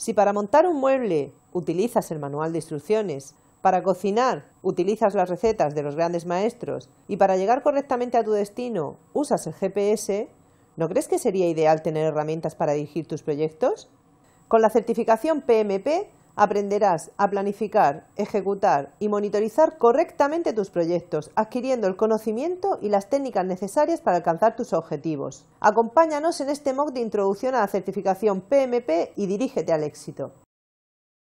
Si para montar un mueble utilizas el manual de instrucciones, para cocinar utilizas las recetas de los grandes maestros y para llegar correctamente a tu destino usas el GPS, ¿no crees que sería ideal tener herramientas para dirigir tus proyectos? Con la certificación PMP aprenderás a planificar, ejecutar y monitorizar correctamente tus proyectos, adquiriendo el conocimiento y las técnicas necesarias para alcanzar tus objetivos. Acompáñanos en este MOOC de introducción a la certificación PMP y dirígete al éxito.